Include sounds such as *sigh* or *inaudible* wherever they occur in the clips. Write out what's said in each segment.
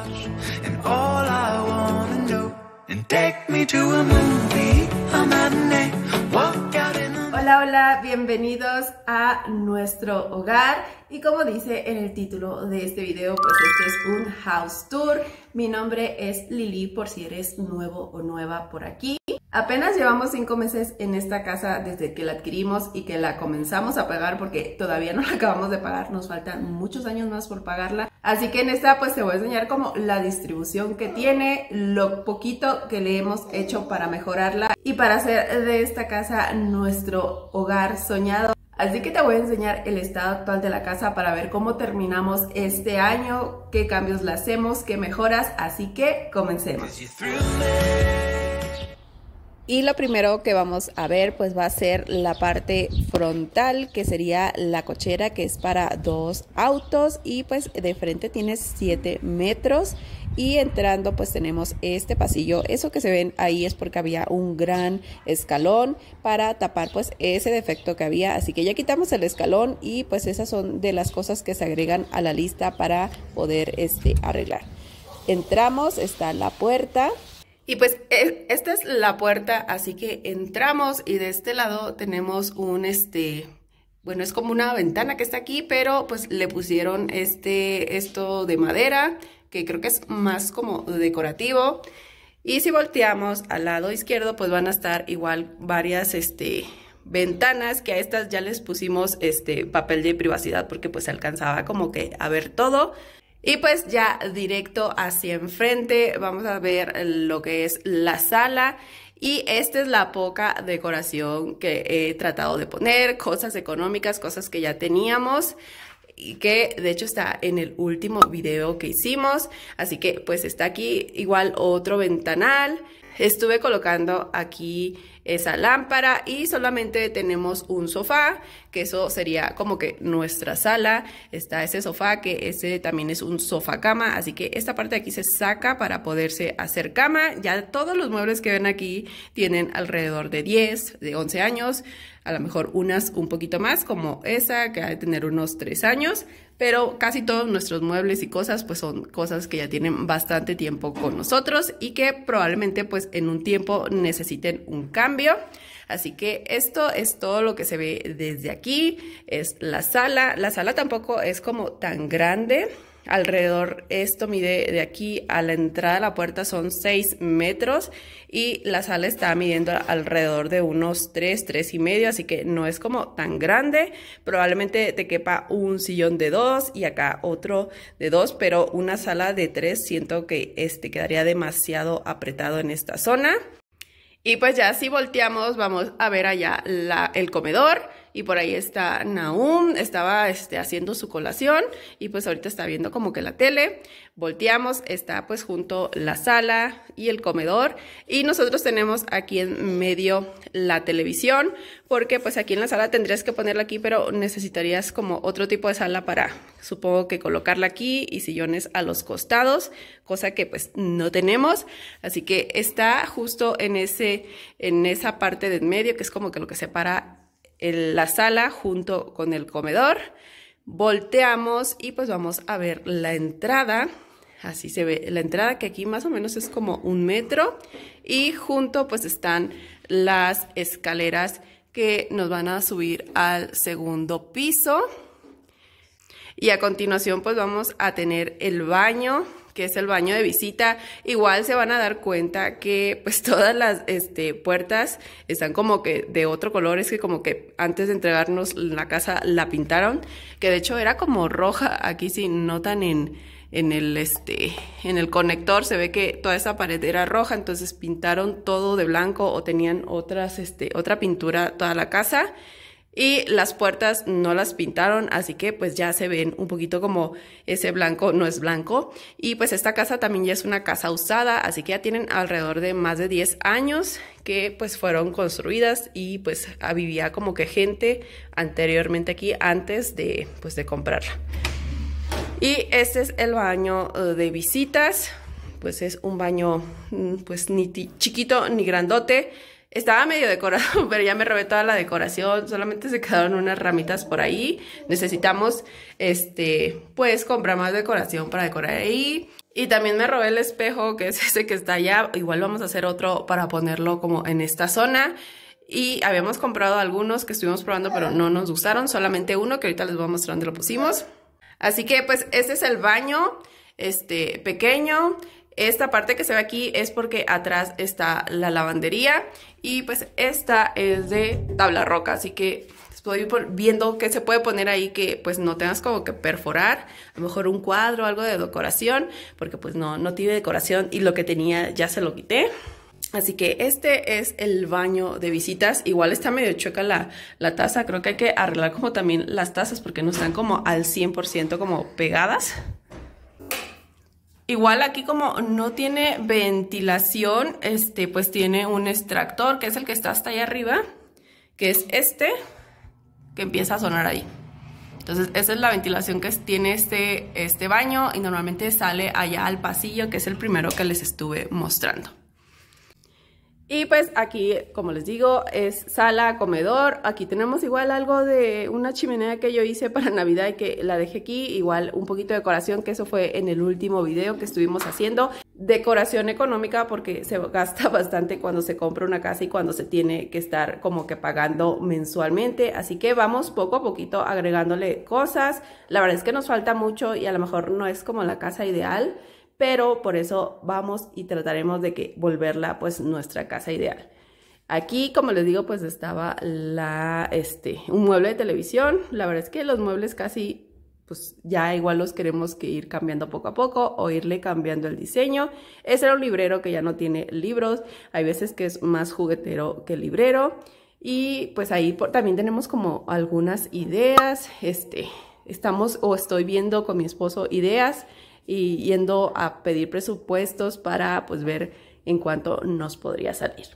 Hola, hola, bienvenidos a nuestro hogar. Y como dice en el título de este video, pues este es un house tour. Mi nombre es Lili, por si eres nuevo o nueva por aquí. Apenas llevamos cinco meses en esta casa desde que la adquirimos y que la comenzamos a pagar porque todavía no la acabamos de pagar, nos faltan muchos años más por pagarla. Así que en esta pues te voy a enseñar como la distribución que tiene, lo poquito que le hemos hecho para mejorarla y para hacer de esta casa nuestro hogar soñado. Así que te voy a enseñar el estado actual de la casa para ver cómo terminamos este año, qué cambios le hacemos, qué mejoras, así que comencemos. Y lo primero que vamos a ver pues va a ser la parte frontal que sería la cochera que es para dos autos y pues de frente tiene 7 metros y entrando pues tenemos este pasillo. Eso que se ven ahí es porque había un gran escalón para tapar pues ese defecto que había. Así que ya quitamos el escalón y pues esas son de las cosas que se agregan a la lista para poder este, arreglar. Entramos, está la puerta y pues eh, esta es la puerta, así que entramos y de este lado tenemos un este, bueno, es como una ventana que está aquí, pero pues le pusieron este, esto de madera, que creo que es más como decorativo. Y si volteamos al lado izquierdo, pues van a estar igual varias este, ventanas, que a estas ya les pusimos este papel de privacidad porque pues se alcanzaba como que a ver todo. Y pues ya directo hacia enfrente vamos a ver lo que es la sala. Y esta es la poca decoración que he tratado de poner, cosas económicas, cosas que ya teníamos y que de hecho está en el último video que hicimos, así que pues está aquí igual otro ventanal, Estuve colocando aquí esa lámpara y solamente tenemos un sofá, que eso sería como que nuestra sala. Está ese sofá, que ese también es un sofá cama, así que esta parte de aquí se saca para poderse hacer cama. Ya todos los muebles que ven aquí tienen alrededor de 10, de 11 años, a lo mejor unas un poquito más, como esa, que ha de tener unos 3 años, pero casi todos nuestros muebles y cosas pues son cosas que ya tienen bastante tiempo con nosotros y que probablemente pues en un tiempo necesiten un cambio. Así que esto es todo lo que se ve desde aquí, es la sala, la sala tampoco es como tan grande, Alrededor, esto mide de aquí a la entrada de la puerta son 6 metros y la sala está midiendo alrededor de unos 3, 3 y medio, así que no es como tan grande. Probablemente te quepa un sillón de 2 y acá otro de 2, pero una sala de 3 siento que este quedaría demasiado apretado en esta zona. Y pues ya si volteamos vamos a ver allá la, el comedor y por ahí está Naum, estaba este, haciendo su colación y pues ahorita está viendo como que la tele, volteamos, está pues junto la sala y el comedor y nosotros tenemos aquí en medio la televisión porque pues aquí en la sala tendrías que ponerla aquí pero necesitarías como otro tipo de sala para supongo que colocarla aquí y sillones a los costados, cosa que pues no tenemos, así que está justo en, ese, en esa parte del medio que es como que lo que separa en la sala junto con el comedor. Volteamos y pues vamos a ver la entrada. Así se ve la entrada que aquí más o menos es como un metro y junto pues están las escaleras que nos van a subir al segundo piso. Y a continuación pues vamos a tener el baño que es el baño de visita, igual se van a dar cuenta que pues *laughs* todas las este, puertas están como que de otro color, es que como que antes de entregarnos la casa la pintaron, que de hecho era como roja, aquí si notan en, en el este en el conector se ve que toda esa pared era roja entonces pintaron todo de blanco o tenían otras este otra pintura toda la casa y las puertas no las pintaron, así que pues ya se ven un poquito como ese blanco no es blanco. Y pues esta casa también ya es una casa usada, así que ya tienen alrededor de más de 10 años que pues fueron construidas y pues vivía como que gente anteriormente aquí antes de pues de comprarla. Y este es el baño eh, de visitas, pues es un baño mm, pues ni chiquito ni grandote, estaba medio decorado, *laughs* pero ya me robé toda la decoración, solamente se quedaron unas ramitas por ahí. Necesitamos, este, pues comprar más decoración para decorar ahí. Y también me robé el espejo, que es *laughs* ese que está allá. Igual vamos a hacer otro para ponerlo como en esta zona. Y habíamos comprado algunos que estuvimos probando, pero no nos gustaron. Solamente uno que ahorita les voy a mostrar dónde lo pusimos. Así que pues este es el baño, este pequeño. Esta parte que se ve aquí es porque atrás está la lavandería y pues esta es de tabla roca, así que estoy pues, viendo qué se puede poner ahí que pues no tengas como que perforar, a lo mejor un cuadro, algo de decoración, porque pues no, no tiene decoración y lo que tenía ya se lo quité. Así que este es el baño de visitas. Igual está medio chueca la, la taza. Creo que hay que arreglar como también las tazas porque no están como al 100% como pegadas. Igual aquí como no tiene ventilación, este, pues tiene un extractor, que es el que está hasta allá arriba, que es este, que empieza a sonar ahí. Entonces esa es la ventilación que tiene este, este baño y normalmente sale allá al pasillo, que es el primero que les estuve mostrando. Y pues aquí, como les digo, es sala, comedor. Aquí tenemos igual algo de una chimenea que yo hice para *laughs* Navidad y que la dejé aquí. Igual un poquito de decoración, que eso fue en el último video que estuvimos haciendo. Decoración económica porque se *laughs* gasta bastante cuando se compra una casa y cuando se tiene que estar como que pagando mensualmente. Así que vamos poco a poquito agregándole cosas. La verdad es que nos falta mucho y a lo mejor no es como la casa ideal pero por eso vamos y trataremos de que volverla pues nuestra casa ideal. Aquí, como les digo, pues estaba la, este, un mueble de televisión. La verdad es que los muebles casi, pues ya igual los queremos que ir cambiando poco a poco o irle cambiando el diseño. Ese era un librero que ya no tiene libros. Hay veces que es más juguetero que librero. Y pues ahí también tenemos como algunas ideas. Este, estamos o estoy viendo con mi esposo ideas y yendo a pedir presupuestos para pues ver en cuánto nos podría salir.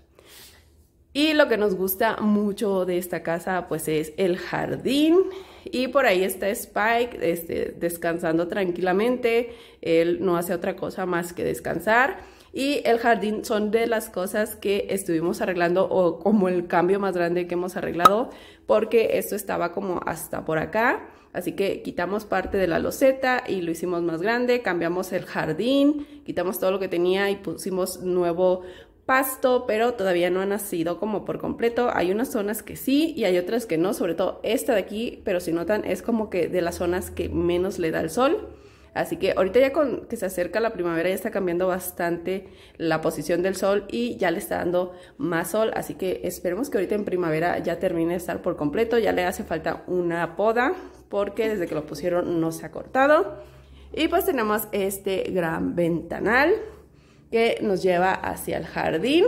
Y lo que nos gusta mucho de esta casa pues es el jardín y por ahí está Spike este, descansando tranquilamente, él no hace otra cosa más que descansar y el jardín son de las cosas que estuvimos arreglando o como el cambio más grande que hemos arreglado porque esto estaba como hasta por acá Así que quitamos parte de la loseta y lo hicimos más grande, cambiamos el jardín, quitamos todo lo que tenía y pusimos nuevo pasto, pero todavía no ha nacido como por completo. Hay unas zonas que sí y hay otras que no, sobre todo esta de aquí, pero si notan es como que de las zonas que menos le da el sol. Así que ahorita ya con que se acerca la primavera ya está cambiando bastante la posición del sol y ya le está dando más sol. Así que esperemos que ahorita en primavera ya termine de estar por completo. Ya le hace falta una poda porque desde que lo pusieron no se ha cortado. Y pues tenemos este gran ventanal que nos lleva hacia el jardín.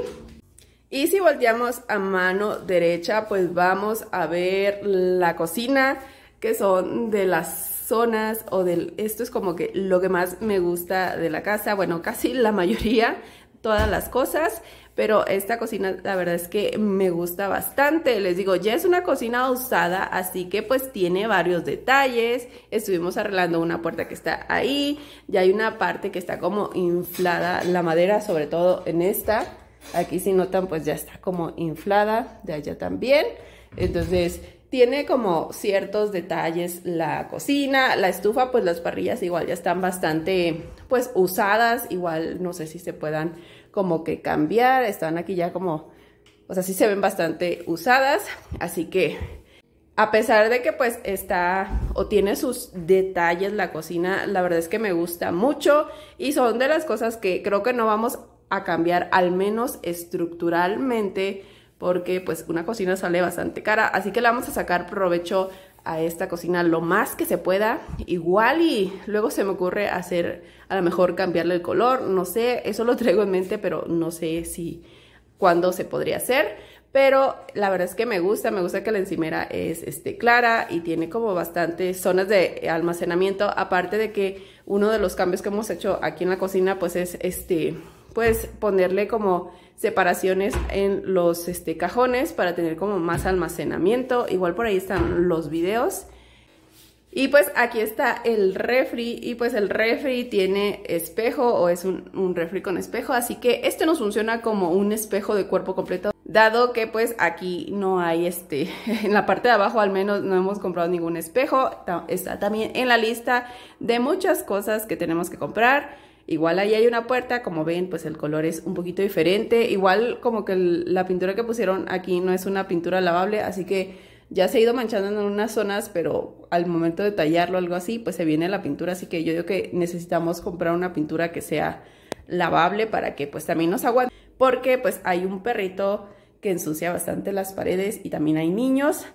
Y si volteamos a mano derecha, pues vamos a ver la cocina que son de las zonas o del... Esto es como que lo que más me gusta de la casa, bueno, casi la mayoría, todas las cosas, pero esta cocina la verdad es que me gusta bastante. Les digo, ya es una cocina usada, así que pues tiene varios detalles. Estuvimos arreglando una puerta que está ahí, ya hay una parte que está como inflada, la madera sobre todo en esta. Aquí si notan pues ya está como inflada, de allá también. Entonces tiene como ciertos detalles la cocina, la estufa, pues las parrillas igual ya están bastante pues usadas, igual no sé si se puedan como que cambiar, están aquí ya como, o sea, sí se ven bastante usadas, así que a pesar de que pues está o tiene sus detalles la cocina, la verdad es que me gusta mucho y son de las cosas que creo que no vamos a cambiar, al menos estructuralmente, porque pues una cocina sale bastante cara, así que la vamos a sacar provecho a esta cocina lo más que se pueda, igual y luego se me ocurre hacer, a lo mejor cambiarle el color, no sé, eso lo *laughs* traigo en mente, pero no sé si, cuándo se podría hacer, pero la verdad es que me gusta, me gusta que la encimera es este, clara y tiene como bastantes zonas de almacenamiento, aparte de que uno de los cambios que hemos hecho aquí en la cocina pues es este, pues ponerle como separaciones en los este, cajones para tener como más almacenamiento. Igual por ahí están los videos. Y pues aquí está el refri, y pues el refri tiene espejo o es un, un, refri con espejo, así que este nos funciona como un espejo de cuerpo completo, dado que pues aquí no hay este, *laughs* en la parte de abajo al menos no hemos comprado ningún espejo, está también en la lista de muchas cosas que tenemos que comprar. Igual ahí hay una puerta, como ven, pues el color es un poquito diferente. Igual como que la pintura que pusieron aquí no es una pintura lavable, así que ya se ha ido manchando en unas zonas, pero al momento de tallarlo algo así, pues se viene la pintura. Así que yo digo que necesitamos comprar una pintura que sea lavable para que pues también nos aguante. Porque pues hay un perrito que ensucia bastante las paredes y también hay niños.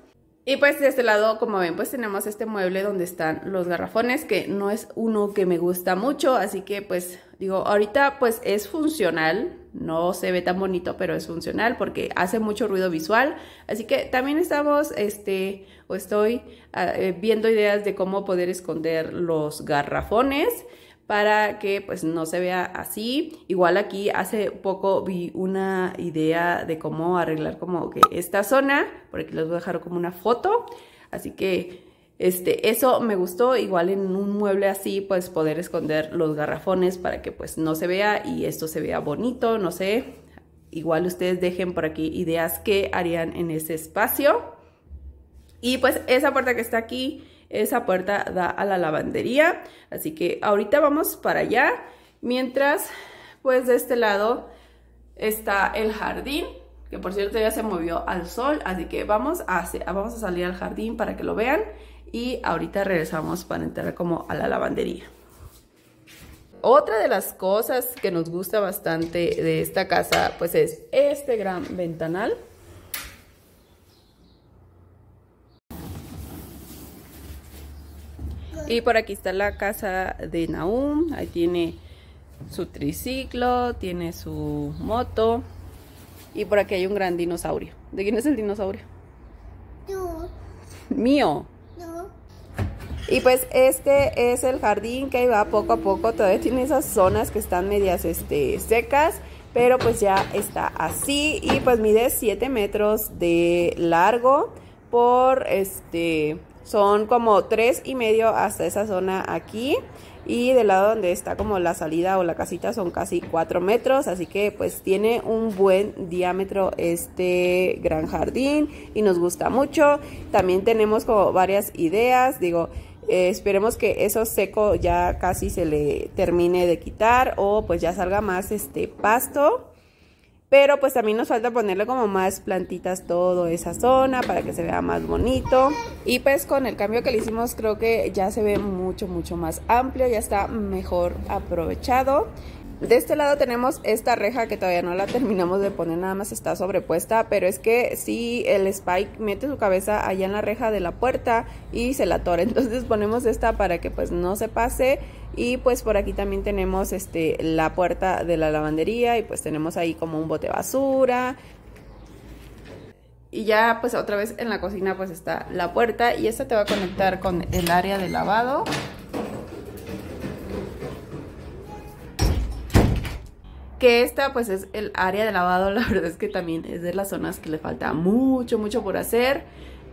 Y pues de este lado, como ven, pues tenemos este mueble donde están los garrafones, que no es uno que me gusta mucho, así que pues digo, ahorita pues es funcional, no se ve tan bonito, pero es funcional porque hace mucho ruido visual, así que también estamos, este, o estoy ah, eh, viendo ideas de cómo poder esconder los garrafones, para que pues no se vea así. Igual aquí hace poco vi una idea de cómo arreglar como que esta zona, por aquí les voy a dejar como una foto, así que... Este, eso me gustó, igual en un mueble así, pues poder esconder los garrafones para que pues no se vea y esto se vea bonito, no sé. Igual ustedes dejen por aquí ideas que harían en ese espacio. Y pues esa puerta que está aquí esa puerta da a la lavandería. Así que ahorita vamos para allá. Mientras, pues de este lado está el jardín, que por cierto ya se movió al sol. Así que vamos a, vamos a salir al jardín para que lo vean. Y ahorita regresamos para entrar como a la lavandería. Otra de las cosas que nos gusta bastante de esta casa, pues es este gran ventanal Y por aquí está la casa de Naum. Ahí tiene su triciclo, tiene su moto. Y por aquí hay un gran dinosaurio. ¿De quién es el dinosaurio? Mío. Y pues este es el jardín que ahí va poco a poco. Todavía tiene esas zonas que están medias este, secas. Pero pues ya está así. Y pues mide 7 metros de largo por este son como tres y medio hasta esa zona aquí. Y del lado donde está como la salida o la casita son casi 4 metros. Así que pues tiene un buen diámetro este gran jardín. Y nos gusta mucho. También tenemos como varias ideas. Digo, eh, esperemos que eso seco ya casi se le termine de quitar. O pues ya salga más este pasto pero pues también nos falta ponerle como más plantitas toda esa zona para que se vea más bonito. Y pues con el cambio que le hicimos creo que ya se ve mucho, mucho más amplio, ya está mejor aprovechado. De este lado tenemos esta reja que todavía no la terminamos de poner, nada más está sobrepuesta, pero es que si el Spike mete su cabeza allá en la reja de la puerta y se la atora, *laughs* entonces ponemos esta para que pues no se pase y pues por aquí también tenemos este, la puerta de la lavandería y pues tenemos ahí como un bote basura, y ya pues otra vez en la cocina pues está la puerta y esta te va a conectar con el área de lavado Que esta pues es el área de lavado, *laughs* la verdad es que también es de las zonas que le falta mucho, mucho por hacer.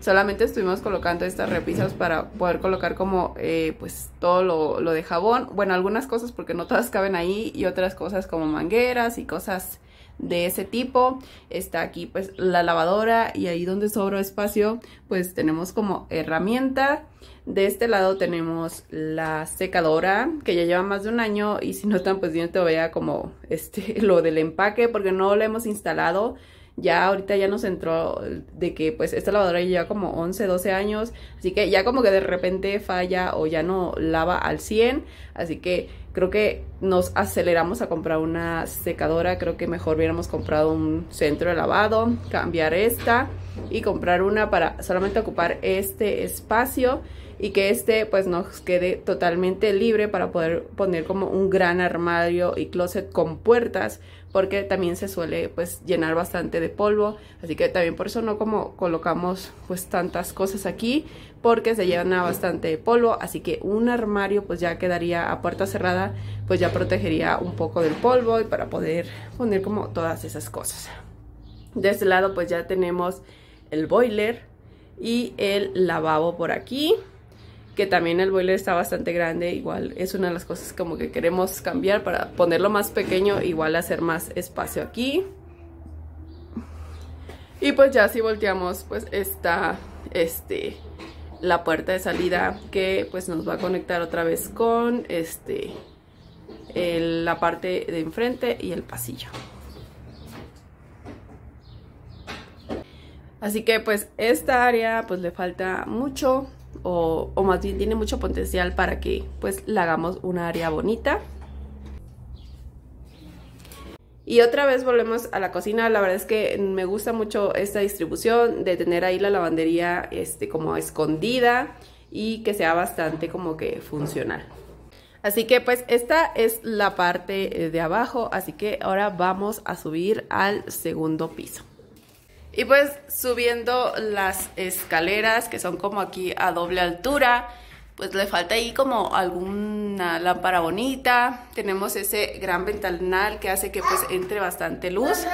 Solamente estuvimos colocando estas repisas para poder colocar como eh, pues todo lo, lo de jabón. Bueno, algunas cosas porque no todas caben ahí y otras cosas como mangueras y cosas de ese tipo. Está aquí pues la lavadora y ahí donde sobra espacio pues tenemos como herramienta. De este lado tenemos la secadora que ya lleva más de un año y si no notan pues te vea como este *laughs* lo del empaque porque no lo hemos instalado. Ya ahorita ya nos entró de que pues esta lavadora ya lleva como 11, 12 años. Así que ya como que de repente falla o ya no lava al 100. Así que creo que nos aceleramos a comprar una secadora. Creo que mejor hubiéramos comprado un centro de lavado, cambiar esta y comprar una para solamente ocupar este espacio y que este pues nos quede totalmente libre para poder poner como un gran armario y closet con puertas porque también se suele pues llenar bastante de polvo, así que también por eso no como colocamos pues tantas cosas aquí, porque se llena bastante de polvo, así que un armario pues ya quedaría a puerta cerrada, pues ya protegería un poco del polvo y para poder poner como todas esas cosas. De este lado pues ya tenemos el boiler y el lavabo por aquí que también el boiler está bastante grande, igual es una de las cosas como que queremos cambiar para ponerlo más pequeño, igual hacer más espacio aquí. Y pues ya si volteamos, pues está este la puerta de salida que pues nos va a conectar otra vez con este la parte de enfrente y el pasillo. Así que pues esta área pues le falta mucho o, más bien tiene mucho potencial para que pues le hagamos una área bonita. Y otra vez volvemos a la cocina, la verdad es que me gusta mucho esta distribución de tener ahí la lavandería este, como escondida y que sea bastante como que funcional. Así que pues esta es la parte eh, de abajo, así que ahora vamos a subir al segundo piso. Y pues subiendo las escaleras, que son como aquí a doble altura, pues le falta ahí como alguna lámpara bonita. Tenemos ese gran ventanal que hace que pues entre bastante luz.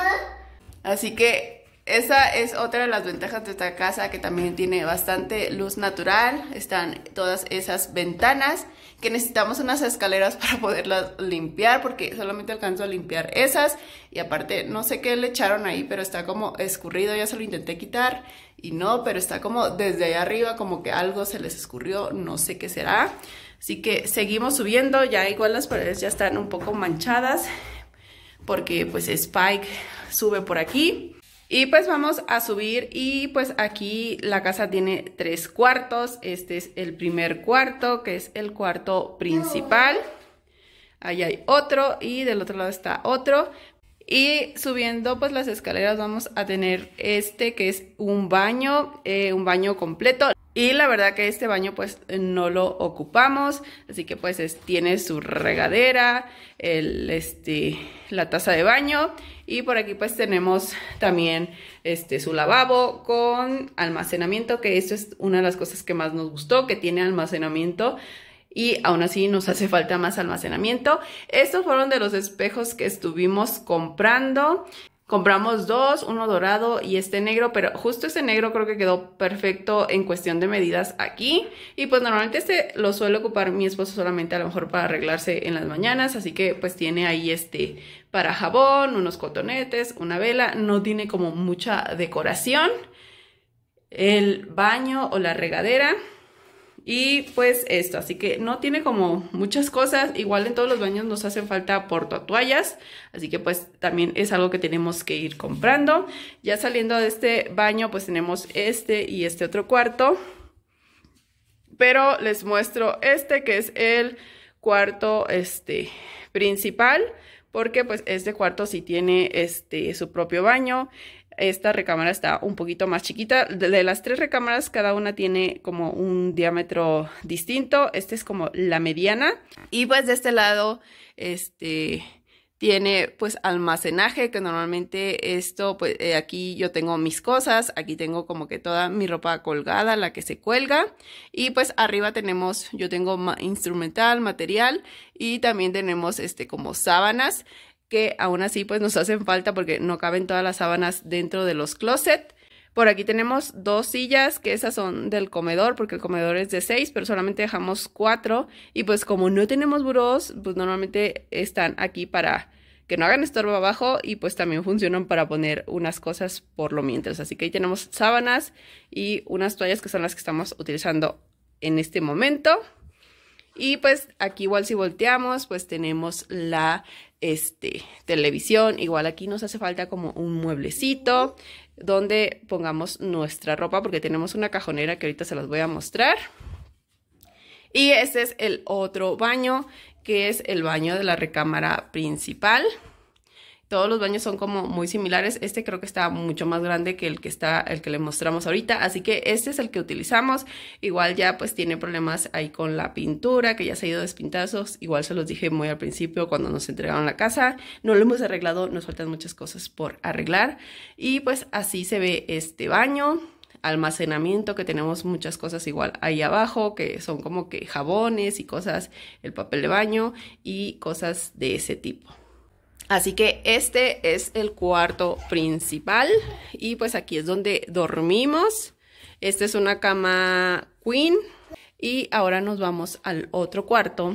Así que esa es otra de las ventajas de esta casa que también tiene bastante luz natural. Están todas esas ventanas que necesitamos unas escaleras *laughs* para poderlas limpiar porque solamente alcanzo a limpiar esas. Y aparte, no sé qué le echaron ahí, pero está como escurrido. Ya se lo intenté quitar y no, pero está como desde ahí arriba como que algo se les escurrió. No sé qué será. Así que seguimos subiendo. Ya igual las paredes ya están un poco manchadas porque pues Spike sube por aquí y pues vamos a subir y pues aquí la casa tiene tres cuartos. Este es el primer cuarto, que es el cuarto principal. Ahí hay otro y del otro lado está otro. Y subiendo pues las escaleras vamos a tener este que es un baño, eh, un baño completo. Y la verdad que este baño pues no lo ocupamos, así que pues tiene su regadera, el, este, la taza de baño y por aquí pues tenemos también este, su lavabo con almacenamiento, que esto es una de las cosas que más nos gustó, que tiene almacenamiento y aún así nos hace falta más almacenamiento. Estos fueron de los espejos que estuvimos comprando. Compramos dos, uno dorado y este negro, pero justo este negro creo que quedó perfecto en cuestión de medidas aquí. Y pues normalmente este lo suele ocupar mi esposo solamente a lo mejor para arreglarse en las mañanas, así que pues tiene ahí este para jabón, unos cotonetes, una vela, no tiene como mucha decoración. El baño o la regadera y pues esto, así que no tiene como muchas cosas, igual en todos los baños nos hacen falta porto toallas, así que pues también es algo que tenemos que ir comprando. Ya saliendo de este baño pues tenemos este y este otro cuarto, pero les muestro este que es el cuarto este, principal, porque pues este cuarto sí tiene este, su propio baño, esta recámara está un poquito más chiquita. De las tres recámaras, cada una tiene como un diámetro distinto. Esta es como la mediana. Y pues de este lado, este tiene pues almacenaje que normalmente esto pues eh, aquí yo tengo mis cosas aquí tengo como que toda mi ropa colgada la que se cuelga y pues arriba tenemos yo tengo instrumental material y también tenemos este como sábanas que aún así pues nos hacen falta porque no caben todas las sábanas dentro de los closet. Por aquí tenemos dos sillas, que esas son del comedor, porque el comedor es de seis, pero solamente dejamos cuatro. Y pues como no tenemos burós, pues normalmente están aquí para que no hagan estorbo abajo y pues también funcionan para poner unas cosas por lo mientras. Así que ahí tenemos sábanas y unas toallas que son las que estamos utilizando en este momento. Y pues aquí igual si volteamos, pues tenemos la este, televisión. Igual aquí nos hace falta como un mueblecito donde pongamos nuestra ropa porque tenemos una cajonera que ahorita se las voy a mostrar. Y este es el otro baño, que es el baño de la recámara principal. Todos los baños son como muy similares. Este creo que está mucho más grande que el que está, el que le mostramos ahorita. Así que este es el que utilizamos. Igual ya pues tiene problemas ahí con la pintura, que ya se ha ido despintazos. Igual se los dije muy al principio cuando nos entregaron la casa. No lo hemos arreglado, nos faltan muchas cosas por arreglar. Y pues así se ve este baño almacenamiento, que tenemos muchas cosas igual ahí abajo, que son como que jabones y cosas, el papel de baño y cosas de ese tipo. Así que este es el cuarto principal y pues aquí es donde dormimos. Esta es una cama queen y ahora nos vamos al otro cuarto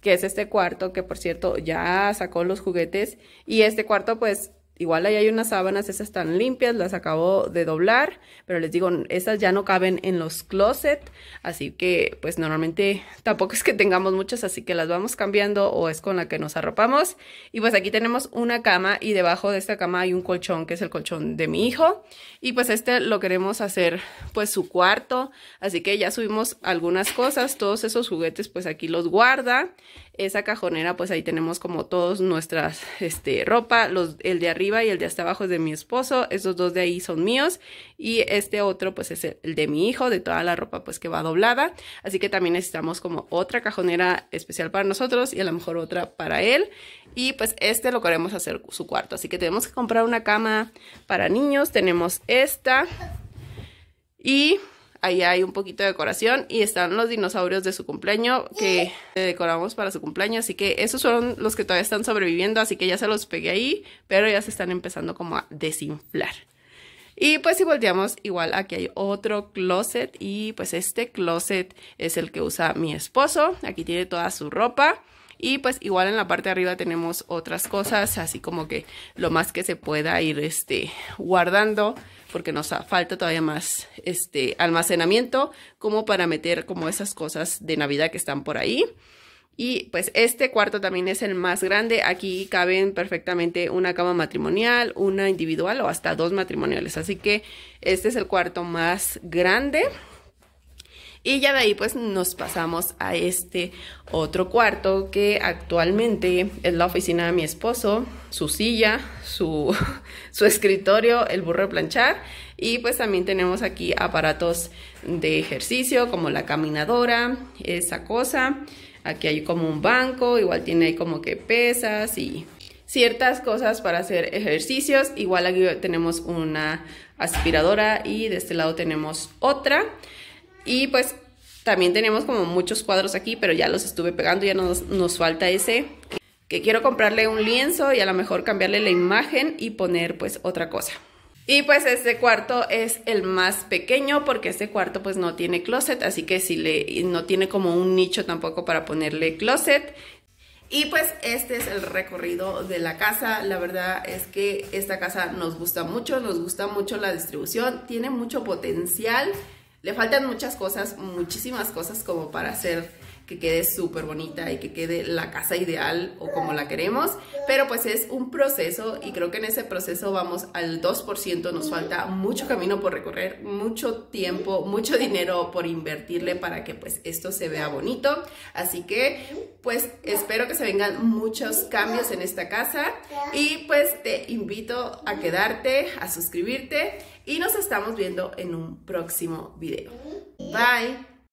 que es este cuarto que por cierto ya sacó los juguetes y este cuarto pues Igual ahí hay unas sábanas, esas están limpias, las acabo de doblar, pero les digo, esas ya no caben en los closet, así que pues normalmente tampoco es que tengamos muchas, así que las vamos cambiando o es con la que nos arropamos. Y pues aquí tenemos una cama y debajo de esta cama hay un colchón, que es el colchón de mi hijo. Y pues este lo queremos hacer pues su cuarto, así que ya subimos algunas cosas, todos esos juguetes pues aquí los guarda esa cajonera, pues ahí tenemos como todos nuestras este, ropa, los, el de arriba y el de hasta abajo es de mi esposo, esos dos de ahí son míos y este otro pues es el, de mi hijo, de toda la ropa pues que va doblada, así que también necesitamos como otra cajonera especial para nosotros y a lo mejor otra para él y pues este lo queremos hacer su cuarto, así que tenemos que comprar una cama para niños, tenemos esta y Ahí hay un poquito de decoración y están los dinosaurios de su cumpleaños que *laughs* decoramos para su cumpleaños. Así que esos son los que todavía están sobreviviendo, así que ya se los pegué ahí, pero ya se están empezando como a desinflar. Y pues si volteamos, igual aquí hay otro closet y pues este closet es el que usa mi esposo. Aquí tiene toda su ropa. Y pues igual en la parte de arriba tenemos otras cosas, así como que lo más que se pueda ir este, guardando porque nos falta todavía más este almacenamiento como para meter como esas cosas de Navidad que están por ahí. Y pues este cuarto también es el más grande. Aquí caben perfectamente una cama matrimonial, una individual o hasta dos matrimoniales. Así que este es el cuarto más grande. Y ya de ahí pues nos pasamos a este otro cuarto que actualmente es la oficina de mi esposo, su silla, su, *laughs* escritorio, el burro planchar y pues también tenemos aquí aparatos de ejercicio como la caminadora, esa cosa. Aquí hay como un banco, igual tiene ahí como que pesas y ciertas cosas para hacer ejercicios. Igual aquí tenemos una aspiradora y de este lado tenemos otra. Y pues también tenemos como muchos cuadros aquí, pero ya los estuve pegando, ya nos, nos falta ese. Que quiero comprarle un lienzo y a lo mejor cambiarle la imagen y poner pues otra cosa. Y pues este cuarto es el más pequeño porque este cuarto pues no tiene closet, así que si le no tiene como un nicho tampoco para ponerle closet. Y pues este es el recorrido de la casa, la verdad es que esta casa nos gusta mucho, nos gusta mucho la distribución, tiene mucho potencial. Le faltan muchas cosas, muchísimas cosas como para hacer que quede súper bonita y que quede la casa ideal o como la queremos, pero pues es un proceso y creo que en ese proceso vamos al 2%, nos falta mucho camino por recorrer, mucho tiempo, mucho dinero por invertirle para que pues esto se vea bonito, así que pues espero que se vengan muchos cambios en esta casa y pues te invito a quedarte, a suscribirte y nos estamos viendo en un próximo video. Bye.